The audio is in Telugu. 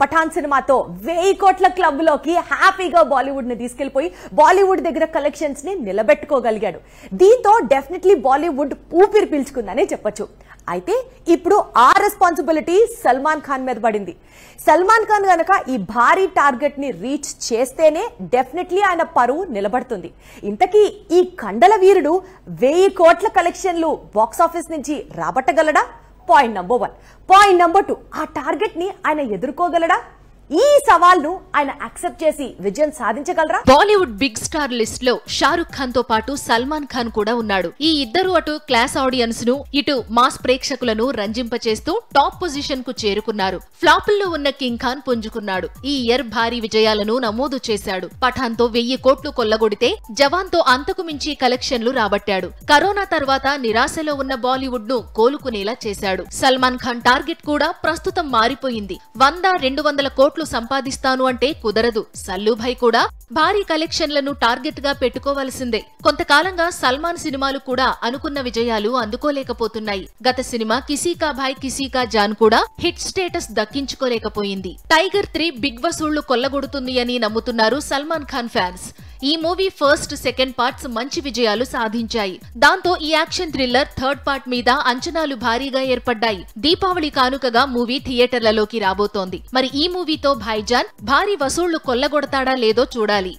పఠాన్ సినిమాతో వెయ్యి కోట్ల క్లబ్ లోకి హ్యాపీగా బాలీవుడ్ ని తీసుకెళ్లిపోయి బాలీవుడ్ దగ్గర కలెక్షన్స్ ని నిలబెట్టుకోగలిగాడు దీంతో డెఫినెట్లీ బాలీవుడ్ ఊపిరి పీల్చుకుందనే చెప్పొచ్చు అయితే ఇప్పుడు ఆ రెస్పాన్సిబిలిటీ సల్మాన్ ఖాన్ మీద పడింది సల్మాన్ ఖాన్ కనుక ఈ భారీ టార్గెట్ ని రీచ్ చేస్తేనే డెఫినెట్లీ ఆయన పరువు నిలబడుతుంది ఇంతకీ ఈ కండల వీరుడు వెయ్యి కోట్ల కలెక్షన్లు బాక్సాఫీస్ నుంచి రాబట్టగలడా point number one point number two ఆ టార్గెట్ని ఆయన ఎదుర్కోగలడా ఈ సవాల్ ను ఆయన అక్సెప్ట్ చేసి విజయం సాధించగలరా బాలీవుడ్ బిగ్ స్టార్ లిస్ట్ లో షారుఖ్ ఖాన్ తో పాటు సల్మాన్ ఖాన్ కూడా ఉన్నాడు ఈ ఇద్దరు అటు క్లాస్ ఆడియన్స్ ను ఇటు మాస్ ప్రేక్షకులను రంజింపచేస్తూ టాప్ పొజిషన్ కు చేరుకున్నారు లో ఉన్న కింగ్ ఖాన్ పుంజుకున్నాడు ఈ ఇయర్ భారీ విజయాలను నమోదు చేశాడు పఠాన్ తో వెయ్యి కోట్లు కొల్లగొడితే జవాన్ తో అంతకు మించి కలెక్షన్లు రాబట్టాడు కరోనా తర్వాత నిరాశలో ఉన్న బాలీవుడ్ ను కోలుకునేలా చేశాడు సల్మాన్ ఖాన్ టార్గెట్ కూడా ప్రస్తుతం మారిపోయింది వంద రెండు వందల కోట్లు కోట్లు సంపాదిస్తాను అంటే కుదరదు సల్లుభాయ్ కూడా భారీ కలెక్షన్లను టార్గెట్ గా పెట్టుకోవాల్సిందే కొంతకాలంగా సల్మాన్ సినిమాలు కూడా అనుకున్న విజయాలు అందుకోలేకపోతున్నాయి గత సినిమా కిసీకా భాయ్ కిసీకా జాన్ కూడా హిట్ స్టేటస్ దక్కించుకోలేకపోయింది టైగర్ త్రీ బిగ్ వసూళ్లు కొల్లగొడుతుంది అని నమ్ముతున్నారు సల్మాన్ ఖాన్ ఫ్యాన్స్ ఈ మూవీ ఫస్ట్ సెకండ్ పార్ట్స్ మంచి విజయాలు సాధించాయి దాంతో ఈ యాక్షన్ థ్రిల్లర్ థర్డ్ పార్ట్ మీద అంచనాలు భారీగా ఏర్పడ్డాయి దీపావళి కానుకగా మూవీ థియేటర్లలోకి రాబోతోంది మరి ఈ మూవీతో భాయిజాన్ భారీ వసూళ్లు కొల్లగొడతాడా లేదో చూడాలి